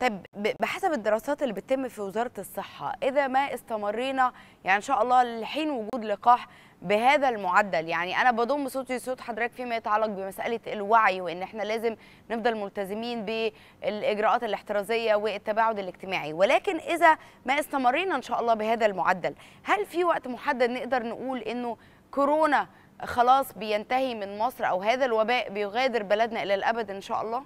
طب بحسب الدراسات اللي بتتم في وزاره الصحه اذا ما استمرينا يعني ان شاء الله لحين وجود لقاح بهذا المعدل يعني انا بضم صوتي صوت حضرتك فيما يتعلق بمساله الوعي وان احنا لازم نفضل ملتزمين بالاجراءات الاحترازيه والتباعد الاجتماعي ولكن اذا ما استمرينا ان شاء الله بهذا المعدل هل في وقت محدد نقدر نقول انه كورونا خلاص بينتهي من مصر او هذا الوباء بيغادر بلدنا الى الابد ان شاء الله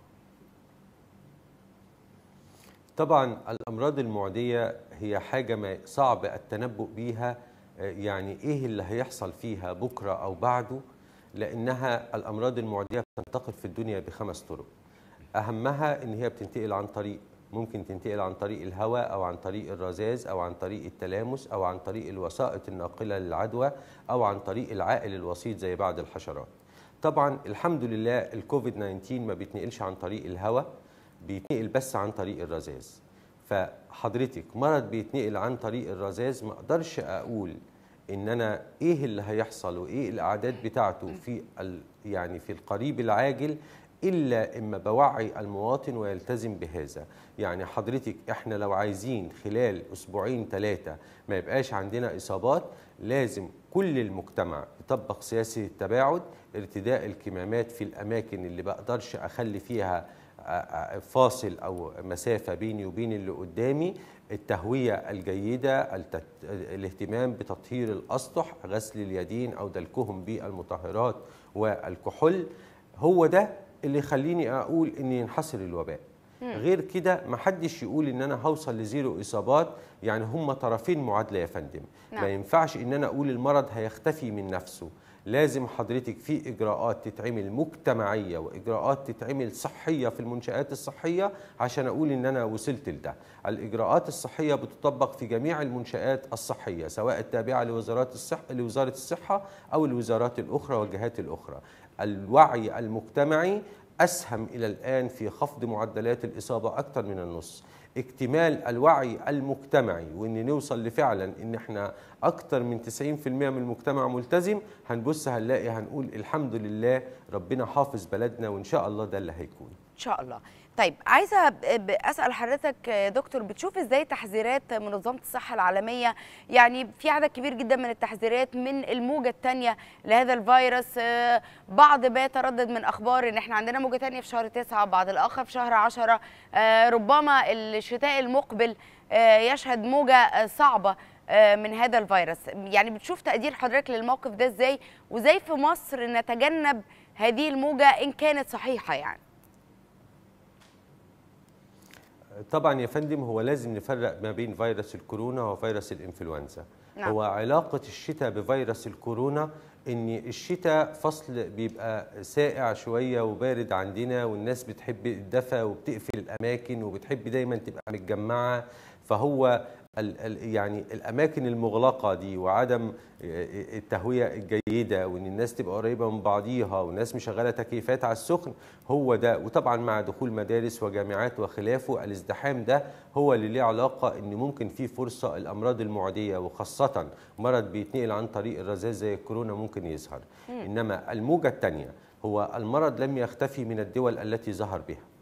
طبعا الامراض المعديه هي حاجه ما صعب التنبؤ بيها آه، يعني ايه اللي هيحصل فيها بكره او بعده لانها الامراض المعديه بتنتقل في الدنيا بخمس طرق اهمها ان هي بتنتقل عن طريق ممكن تنتقل عن طريق الهواء او عن طريق الرذاذ او عن طريق التلامس او عن طريق الوسائط الناقله للعدوى او عن طريق العائل الوسيط زي بعض الحشرات طبعا الحمد لله الكوفيد 19 ما بيتنقلش عن طريق الهواء بيتنقل بس عن طريق الرذاذ فحضرتك مرض بيتنقل عن طريق الرذاذ ما اقدرش اقول ان انا ايه اللي هيحصل وايه الاعداد بتاعته في يعني في القريب العاجل الا اما بوعي المواطن ويلتزم بهذا يعني حضرتك احنا لو عايزين خلال اسبوعين ثلاثه ما يبقاش عندنا اصابات لازم كل المجتمع يطبق سياسه التباعد ارتداء الكمامات في الاماكن اللي بقدرش اخلي فيها فاصل او مسافه بيني وبين اللي قدامي التهويه الجيده الاهتمام بتطهير الاسطح غسل اليدين او دلكهم بالمطهرات والكحول هو ده اللي يخليني اقول ان ينحصر الوباء غير كده ما حدش يقول ان انا هوصل لزيرو اصابات يعني هم طرفين معادله يا فندم نعم. ما ينفعش ان انا اقول المرض هيختفي من نفسه لازم حضرتك في اجراءات تتعمل مجتمعيه واجراءات تتعمل صحيه في المنشات الصحيه عشان اقول ان انا وصلت لده الاجراءات الصحيه بتطبق في جميع المنشات الصحيه سواء التابعه لوزارات الصحه لوزاره الصحه او الوزارات الاخرى والجهات الاخرى الوعي المجتمعي أسهم إلى الآن في خفض معدلات الإصابة أكثر من النص اكتمال الوعي المجتمعي وان نوصل لفعلا ان احنا اكتر من 90% من المجتمع ملتزم هنبص هنلاقي هنقول الحمد لله ربنا حافظ بلدنا وان شاء الله ده اللي هيكون ان شاء الله طيب عايزه اسال حضرتك دكتور بتشوف ازاي تحذيرات منظمه الصحه العالميه يعني في عدد كبير جدا من التحذيرات من الموجه الثانيه لهذا الفيروس آه، بعض بيتردد من اخبار ان احنا عندنا موجه ثانيه في شهر 9 بعض الاخر في شهر 10 آه، ربما الشتاء المقبل آه، يشهد موجة آه، صعبة آه، من هذا الفيروس يعني بتشوف تقدير حضرتك للموقف ده ازاي وازاي في مصر نتجنب هذه الموجة إن كانت صحيحة يعني طبعا يا فندم هو لازم نفرق ما بين فيروس الكورونا وفيروس الانفلونزا نعم. هو علاقه الشتاء بفيروس الكورونا ان الشتاء فصل بيبقى ساقع شويه وبارد عندنا والناس بتحب الدفى وبتقفل الاماكن وبتحب دايما تبقى متجمعه فهو يعني الاماكن المغلقه دي وعدم التهويه الجيده وان الناس تبقى قريبه من بعضيها والناس مشغله تكييفات على السخن هو ده وطبعا مع دخول مدارس وجامعات وخلافه الازدحام ده هو اللي ليه علاقه ان ممكن في فرصه الامراض المعديه وخاصه مرض بيتنقل عن طريق الرذاذ زي الكورونا ممكن يظهر انما الموجه الثانيه هو المرض لم يختفي من الدول التي ظهر بها